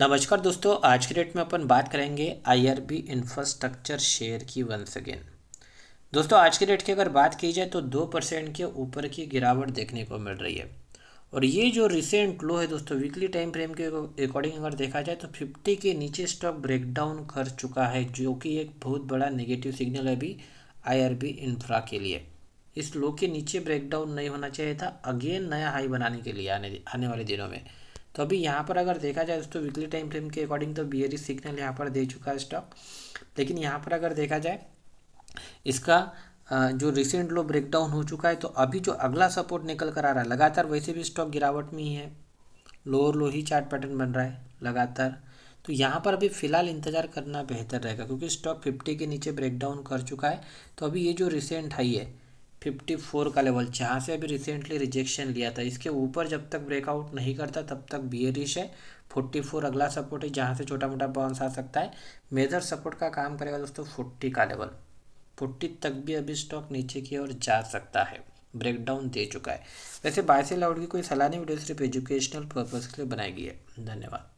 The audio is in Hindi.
नमस्कार दोस्तों आज के डेट में अपन बात करेंगे आईआरबी इंफ्रास्ट्रक्चर शेयर की वंस अगेन दोस्तों आज के डेट की अगर बात की जाए तो दो परसेंट के ऊपर की गिरावट देखने को मिल रही है और ये जो रिसेंट लो है दोस्तों वीकली टाइम फ्रेम के अकॉर्डिंग अगर देखा जाए तो फिफ्टी के नीचे स्टॉक ब्रेकडाउन कर चुका है जो कि एक बहुत बड़ा नेगेटिव सिग्नल है अभी आई इंफ्रा के लिए इस लो के नीचे ब्रेकडाउन नहीं होना चाहिए था अगेन नया हाई बनाने के लिए आने आने वाले दिनों में तो अभी यहाँ पर अगर देखा जाए दोस्तों वीकली टाइम फ्रेम के अकॉर्डिंग तो बी सिग्नल यहाँ पर दे चुका है स्टॉक लेकिन यहाँ पर अगर देखा जाए इसका जो रिसेंट लो ब्रेकडाउन हो चुका है तो अभी जो अगला सपोर्ट निकल कर आ रहा है लगातार वैसे भी स्टॉक गिरावट में ही है लोअर लो ही चार्ट पैटर्न बन रहा है लगातार तो यहाँ पर अभी फ़िलहाल इंतज़ार करना बेहतर रहेगा क्योंकि स्टॉक फिफ्टी के नीचे ब्रेकडाउन कर चुका है तो अभी ये जो रिसेंट हाई है फिफ्टी फोर का लेवल जहाँ से अभी रिसेंटली रिजेक्शन लिया था इसके ऊपर जब तक ब्रेकआउट नहीं करता तब तक बियरिश है फोर्टी फोर अगला सपोर्ट है जहाँ से छोटा मोटा बाउंस आ सकता है मेजर सपोर्ट का काम करेगा दोस्तों फोर्टी का लेवल फोर्टी तक भी अभी स्टॉक नीचे की ओर जा सकता है ब्रेकडाउन दे चुका है वैसे बायसेल आउट की कोई सलाह नहीं वीडियो सिर्फ एजुकेशनल पर्पज़ के लिए बनाई गई है धन्यवाद